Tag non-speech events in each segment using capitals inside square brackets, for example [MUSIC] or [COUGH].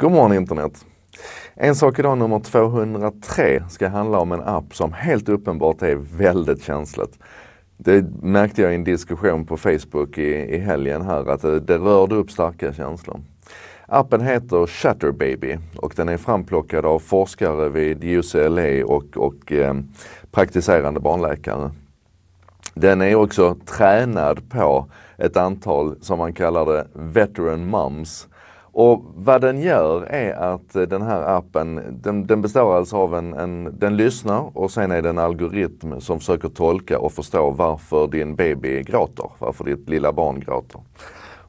God morgon internet! En sak idag nummer 203 ska handla om en app som helt uppenbart är väldigt känsligt. Det märkte jag i en diskussion på Facebook i, i helgen här att det, det rörde upp starka känslor. Appen heter Shatter och den är framplockad av forskare vid UCLA e och, och eh, praktiserande barnläkare. Den är också tränad på ett antal, som man kallar det, veteran mums och vad den gör är att eh, den här appen, den, den består alltså av en, en, den lyssnar och sen är det en algoritm som försöker tolka och förstå varför din baby gråter, varför ditt lilla barn gråter.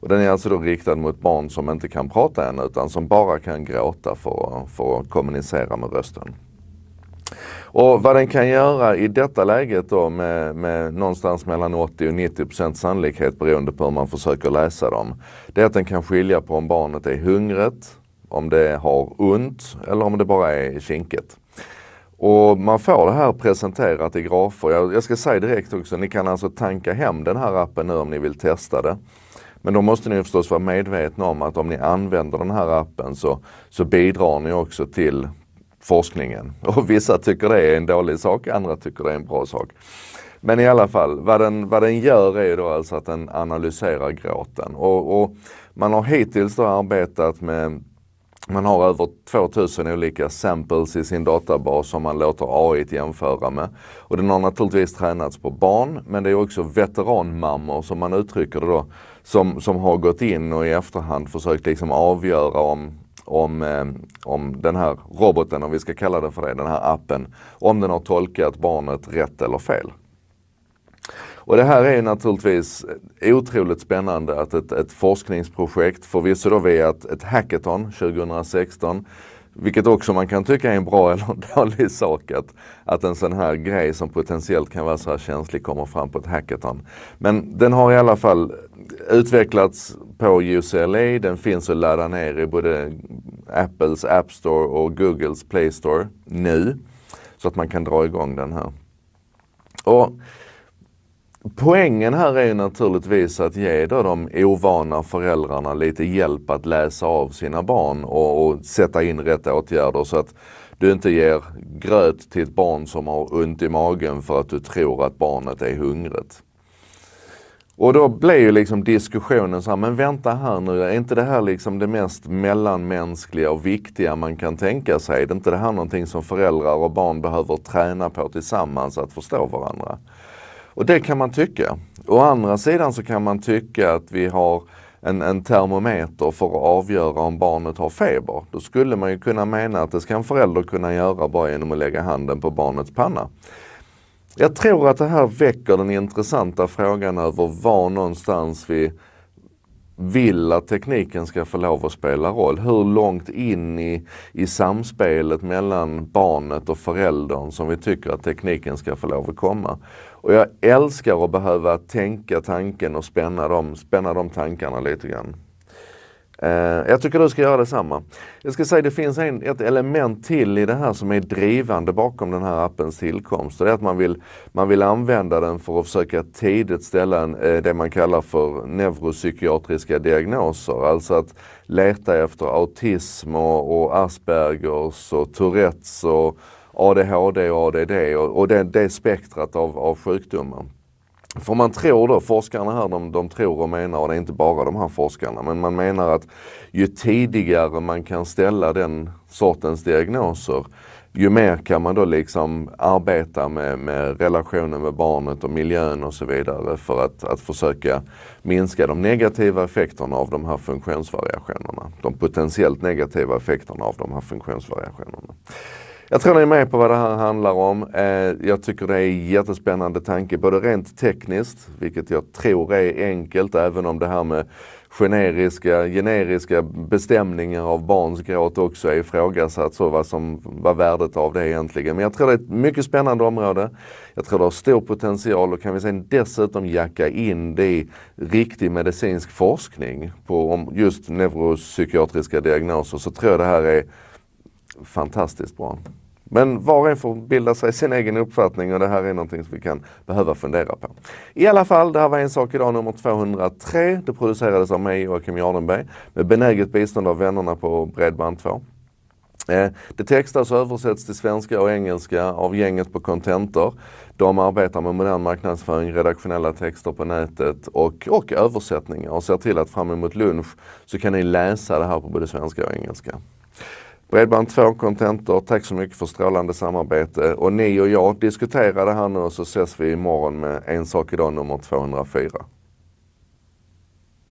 Och den är alltså då riktad mot barn som inte kan prata än utan som bara kan gråta för, för att kommunicera med rösten. Och vad den kan göra i detta läget då med, med någonstans mellan 80 och 90 procent sannolikhet beroende på hur man försöker läsa dem. Det är att den kan skilja på om barnet är hungrigt, om det har ont eller om det bara är kinkigt. Och man får det här presenterat i grafer. Jag, jag ska säga direkt också, ni kan alltså tanka hem den här appen nu om ni vill testa det. Men då måste ni förstås vara medvetna om att om ni använder den här appen så, så bidrar ni också till forskningen. [LAUGHS] Och vissa tycker det är en dålig sak, andra tycker det är en bra sak. Men i alla fall, vad den, vad den gör är då alltså att den analyserar gråten. Och, och man har hittills då arbetat med man har över 2000 olika samples i sin databas som man låter AI jämföra med. Och den har naturligtvis tränats på barn, men det är också veteranmammor som man uttrycker det då, som, som har gått in och i efterhand försökt liksom avgöra om om, eh, om den här roboten, om vi ska kalla den för det, den här appen, om den har tolkat barnet rätt eller fel. Och det här är naturligtvis otroligt spännande att ett, ett forskningsprojekt, förvisso då via ett, ett hackathon 2016, vilket också man kan tycka är en bra [LAUGHS] eller dålig sak att, att en sån här grej som potentiellt kan vara så här känslig kommer fram på ett hackathon. Men den har i alla fall utvecklats på UCLA. E, den finns att ladda ner i både Apples App Store och Googles Play Store nu. Så att man kan dra igång den här. Och Poängen här är ju naturligtvis att ge då de ovana föräldrarna lite hjälp att läsa av sina barn och, och sätta in rätt åtgärder så att du inte ger gröt till ett barn som har ont i magen för att du tror att barnet är hungrigt. Och då blev ju liksom diskussionen så här, men vänta här nu, är inte det här liksom det mest mellanmänskliga och viktiga man kan tänka sig? Är inte det här någonting som föräldrar och barn behöver träna på tillsammans att förstå varandra? Och det kan man tycka. Å andra sidan så kan man tycka att vi har en, en termometer för att avgöra om barnet har feber. Då skulle man ju kunna mena att det ska en förälder kunna göra bara genom att lägga handen på barnets panna. Jag tror att det här väcker den intressanta frågan över var någonstans vi vill att tekniken ska få lov att spela roll. Hur långt in i, i samspelet mellan barnet och föräldern som vi tycker att tekniken ska få lov att komma. Och jag älskar att behöva tänka tanken och spänna de, spänna de tankarna lite grann. Eh, jag tycker du ska göra detsamma. Jag ska säga det finns en, ett element till i det här som är drivande bakom den här appens tillkomst. Och det är att man vill, man vill använda den för att försöka tidigt ställa en, eh, det man kallar för neuropsykiatriska diagnoser. Alltså att leta efter autism och, och Aspergers och Tourettes och ADHD och ADD och, och det, det spektrat av, av sjukdomar. För man tror då, forskarna här de, de tror och menar, och det är inte bara de här forskarna, men man menar att ju tidigare man kan ställa den sortens diagnoser, ju mer kan man då liksom arbeta med, med relationen med barnet och miljön och så vidare för att, att försöka minska de negativa effekterna av de här funktionsvariationerna. De potentiellt negativa effekterna av de här funktionsvariationerna. Jag tror ni är med på vad det här handlar om. Eh, jag tycker det är en jättespännande tanke, både rent tekniskt, vilket jag tror är enkelt, även om det här med generiska, generiska bestämningar av barns gråt också är ifrågasatt, så vad, som, vad värdet av det är egentligen. Men jag tror det är ett mycket spännande område. Jag tror det har stor potential och kan vi sedan dessutom jacka in det i riktig medicinsk forskning på just neuropsykiatriska diagnoser så tror jag det här är fantastiskt bra. Men var och en får bilda sig sin egen uppfattning och det här är någonting som vi kan behöva fundera på. I alla fall, det här var En sak idag nummer 203. Det producerades av mig, Joakim Jardenberg, med benäget bistånd av vännerna på Bredband2. Eh, det textas alltså och översätts till svenska och engelska av gänget på Contentor. De arbetar med modern marknadsföring, redaktionella texter på nätet och, och översättningar och ser till att fram emot lunch så kan ni läsa det här på både svenska och engelska. Bredband2 Contentor, tack så mycket för strålande samarbete. Och ni och jag diskuterade här nu och så ses vi imorgon med En sak idag nummer 204.